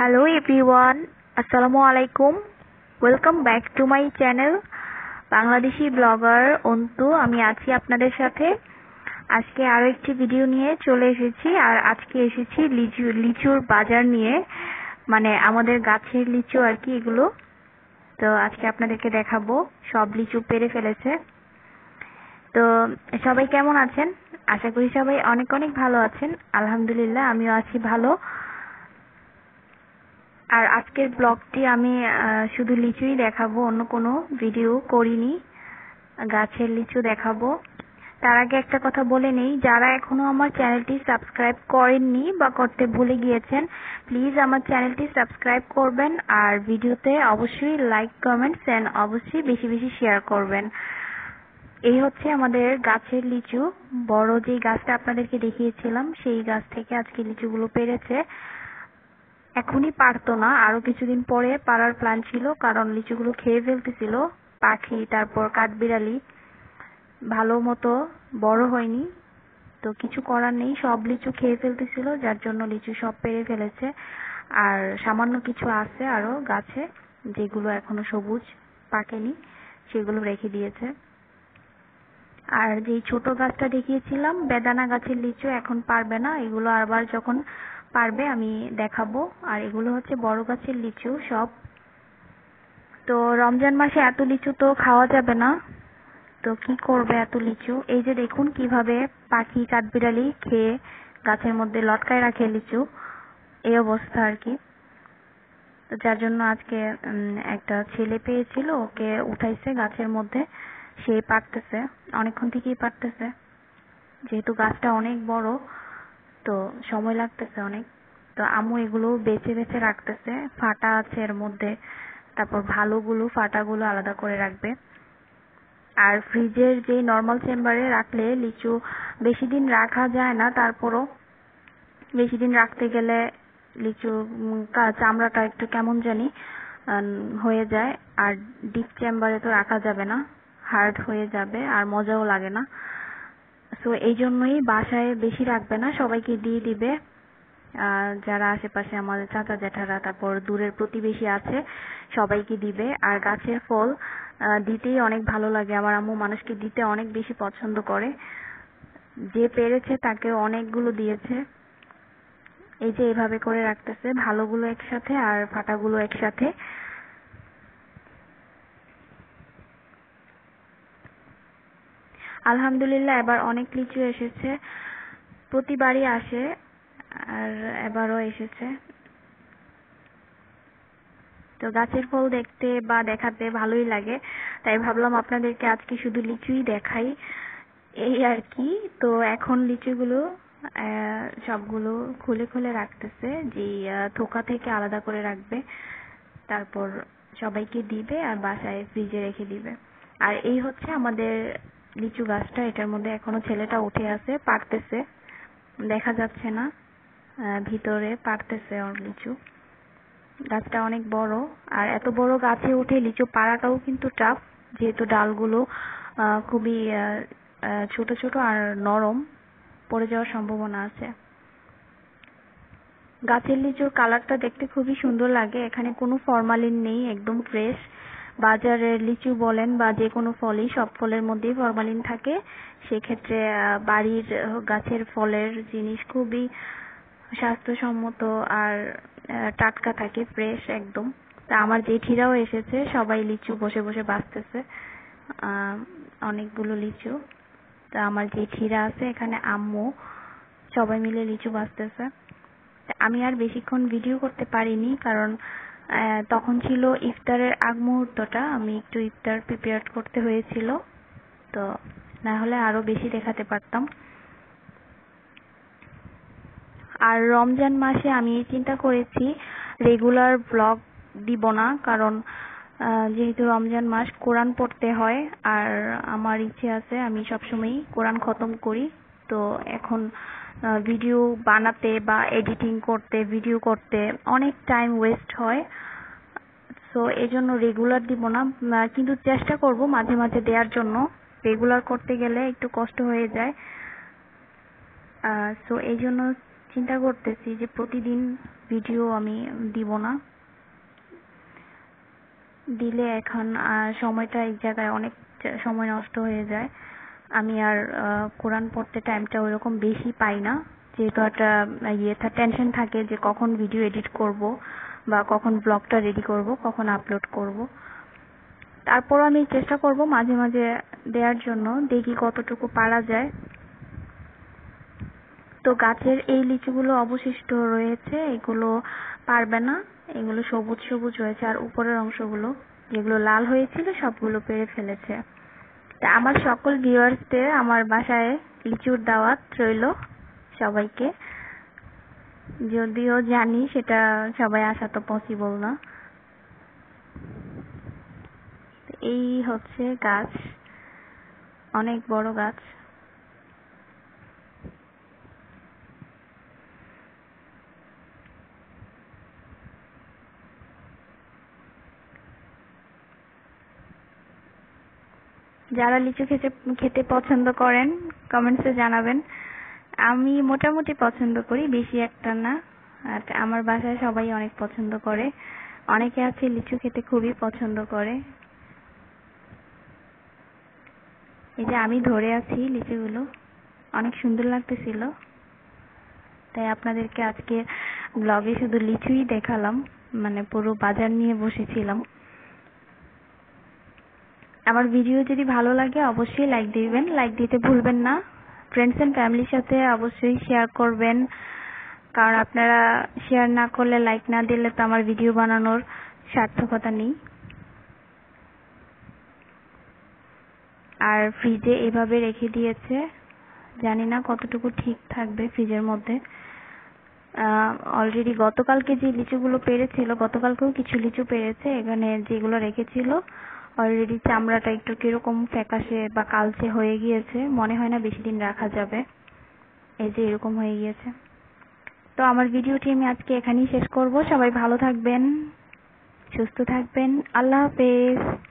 hello everyone আসসালামু আলাইকুম welcome back to my channel Bangladeshi blogger আমি আছি আপনাদের সাথে আজকে আরো একটি ভিডিও নিয়ে চলে এসেছি আর আজকে এসেছি লিচু লিচুর বাজার নিয়ে মানে আমাদের গাছের লিচু আর কি এগুলো তো আজকে আপনাদেরকে দেখাবো সব লিচু পেরে ফেলেছে তো সবাই কেমন আছেন আশা করি সবাই অনেক অনেক ভালো আছেন আলহামদুলিল্লাহ আমিও আছি ভালো আর আজকের ব্লগটি আমি শুধু লিচুই দেখাবো অন্য কোনো ভিডিও করিনি গাছের লিচু দেখাবো তার আগে একটা কথা বলে নেই যারা এখনো আমার চ্যানেলটি সাবস্ক্রাইব করেননি বা করতে ভুলে গিয়েছেন প্লিজ আমার চ্যানেলটি সাবস্ক্রাইব করবেন আর ভিডিওতে অবশ্যই লাইক কমেন্টস অ্যান্ড অবশ্যই বেশি বেশি শেয়ার করবেন এই হচ্ছে আমাদের গাছের লিচু বড় যে গাছটা আপনাদেরকে দেখিয়েছিলাম সেই গাছ থেকে আজকে লিচুগুলো পেরেছে এখনই পারতো না আরো কিছুদিন পরে পারার প্ল্যান ছিল কারণ লিচুগুলো খেয়ে ফেলতেছিল পাখি তারপর কাঠবিড়ালি ভালো মতো বড় হয়নি তো কিছু করার নেই সব লিচু খেয়ে ফেলতেছিল যার জন্য লিচু সব পেরে ফেলেছে আর সামান্য কিছু আছে আরো গাছে যেগুলো এখনো সবুজ পাকেনি সেগুলো রেখে দিয়েছে আর যে ছোট গাছটা দেখিয়েছিলাম বেদানা গাছের লিচু এখন পারবে না এগুলো আবার যখন পারবে আমি দেখাবো আর এগুলো হচ্ছে বড় গাছের লিচু সব তো রমজান মাসে এত লিচু তো খাওয়া যাবে না তো কি করবে এত লিচু এই যে দেখুন কিভাবে পাখি কাঠবিড়ালি খেয়ে গাছের মধ্যে লটকায় রাখে লিচু এই অবস্থা আর কি তো যার জন্য আজকে একটা ছেলে পেয়েছিল ওকে উঠাইছে গাছের মধ্যে সে পারতেছে অনেকক্ষণ থেকেই পারতেছে যেহেতু গাছটা অনেক বড় তো সময় লাগতেছে অনেক তো আম্মু এগুলো বেছে বেছে রাখতেছে ফাটা আছে এর মধ্যে তারপর ভালোগুলো ফাটাগুলো আলাদা করে রাখবে আর ফ্রিজের যে নর্মাল চেম্বারে রাখলে লিচু বেশি দিন রাখা যায় না তারপরও বেশি দিন রাখতে গেলে লিচু চামড়াটা একটু কেমন জানি হয়ে যায় আর ডিপ চেম্বারে তো রাখা যাবে না হার্ড হয়ে যাবে আর মজাও লাগে না সো এই জন্যই বাসায় বেশি রাখবে না সবাইকে দিয়ে দিবে আর যারা আশেপাশে আমাদের চাচা জ্যাঠারা তারপর দূরের প্রতিবেশী আছে সবাইকে দিবে আর গাছের ফল দিতেই অনেক ভালো লাগে আমার আম্মু মানুষকে দিতে অনেক বেশি পছন্দ করে যে পেরেছে তাকে অনেকগুলো দিয়েছে এই যে এভাবে করে রাখতেছে ভালোগুলো একসাথে আর ফাটাগুলো একসাথে আলহামদুলিল্লাহ এবার অনেক লিচু এসেছে প্রতিবারই আসে আর এবারও এসেছে তো গাছের ফল দেখতে বা দেখাতে ভালোই লাগে তাই ভাবলাম আপনাদেরকে আজকে শুধু লিচুই দেখাই এই আর কি তো এখন লিচুগুলো সবগুলো খুলে খুলে রাখতেছে যে থোকা থেকে আলাদা করে রাখবে তারপর সবাইকে দিবে আর বাসায় ফ্রিজে রেখে দিবে আর এই হচ্ছে আমাদের লিচু গাছটা এটার মধ্যে এখনো ছেলেটা উঠে আছে পারতেছে দেখা যাচ্ছে না ভিতরে পারতেছে ওর লিচু গাছটা অনেক বড় আর এত বড় গাছে উঠে লিচু পাড়াটাও কিন্তু টাফ যেহেতু ডালগুলো খুবই ছোট ছোট আর নরম পড়ে যাওয়ার সম্ভাবনা আছে গাছের লিচুর কালারটা দেখতে খুবই সুন্দর লাগে এখানে কোনো ফরমালিন নেই একদম ফ্রেশ বাজারের লিচু বলেন বা যে কোনো ফলই সব ফলের মধ্যেই ফরমালিন থাকে সেক্ষেত্রে বাড়ির গাছের ফলের জিনিস খুবই স্বাস্থ্যসম্মত আর টাটকা থাকে ফ্রেশ একদম তা আমার জেঠিরাও এসেছে সবাই লিচু বসে বসে বাঁচতেছে অনেকগুলো লিচু তা আমার জেঠিরা আছে এখানে আম্মু সবাই মিলে লিচু বাঁচতেছে আমি আর বেশিক্ষণ ভিডিও করতে পারিনি কারণ তখন ছিল ইফতারের আগ মুহূর্তটা আমি একটু ইফতার প্রিপেয়ার করতে হয়েছিল তো না হলে আরো বেশি দেখাতে পারতাম আর রমজান মাসে আমি চিন্তা করেছি রেগুলার ব্লগ দিব না কারণ যেহেতু রমজান মাস কোরআন পড়তে হয় আর আমার ইচ্ছে আছে আমি সবসময়ই কোরআন খতম করি তো এখন ভিডিও বানাতে বা এডিটিং করতে ভিডিও করতে অনেক টাইম ওয়েস্ট হয় সো এই জন্য রেগুলার দিব না কিন্তু চেষ্টা করব মাঝে মাঝে দেওয়ার জন্য রেগুলার করতে গেলে একটু কষ্ট হয়ে যায় সো এই জন্য চিন্তা করতেছি যে প্রতিদিন ভিডিও আমি দিব না দিলে এখন সময়টা এক জায়গায় অনেক সময় নষ্ট হয়ে যায় আমি আর কোরআন পড়তে টাইমটা ওইরকম বেশি পাই না যেহেতু একটা ইয়ে টেনশন থাকে যে কখন ভিডিও এডিট করব বা কখন ব্লগটা রেডি করব কখন আপলোড করব তারপর আমি চেষ্টা করব মাঝে মাঝে দেওয়ার জন্য দেখি কতটুকু পারা যায় তো গাছের এই লিচুগুলো অবশিষ্ট রয়েছে এগুলো পারবে না এগুলো সবুজ সবুজ হয়েছে আর উপরের অংশগুলো যেগুলো লাল হয়েছিল সবগুলো পেরে ফেলেছে তা আমার সকল ভিউয়ার্সদের আমার বাসায় লিচুর দাওয়াত রইল সবাইকে যদিও জানি সেটা সবাই আসা তো পসিবল না এই হচ্ছে গাছ অনেক বড় গাছ যারা লিচু খেতে খেতে পছন্দ করেন কমেন্টসে জানাবেন আমি মোটামুটি পছন্দ করি বেশি একটা না আর আমার বাসায় সবাই অনেক পছন্দ করে অনেকে আছে লিচু খেতে খুবই পছন্দ করে এই যে আমি ধরে আছি লিচুগুলো অনেক সুন্দর লাগতেছিল তাই আপনাদেরকে আজকে ব্লগে শুধু লিচুই দেখালাম মানে পুরো বাজার নিয়ে বসেছিলাম আমার ভিডিও যদি ভালো লাগে অবশ্যই লাইক দিবেন লাইক দিতে ভুলবেন না ফ্রেন্ডস এন্ড ফ্যামিলির সাথে অবশ্যই শেয়ার করবেন কারণ আপনারা শেয়ার না করলে লাইক না দিলে তো আমার ভিডিও বানানোর সার্থকতা নেই আর ফ্রিজে এভাবে রেখে দিয়েছে জানি না কতটুকু ঠিক থাকবে ফ্রিজের মধ্যে অলরেডি গতকালকে যে লিচুগুলো পেরেছিল গতকালকেও কিছু লিচু পেরেছে এখানে যেগুলো রেখেছিল অলরেডি চামড়াটা একটু কিরকম ফ্যাকাশে বা কালচে হয়ে গিয়েছে মনে হয় না বেশি দিন রাখা যাবে এই যে এরকম হয়ে গিয়েছে তো আমার ভিডিওটি আমি আজকে এখানেই শেষ করব সবাই ভালো থাকবেন সুস্থ থাকবেন আল্লাহ হাফেজ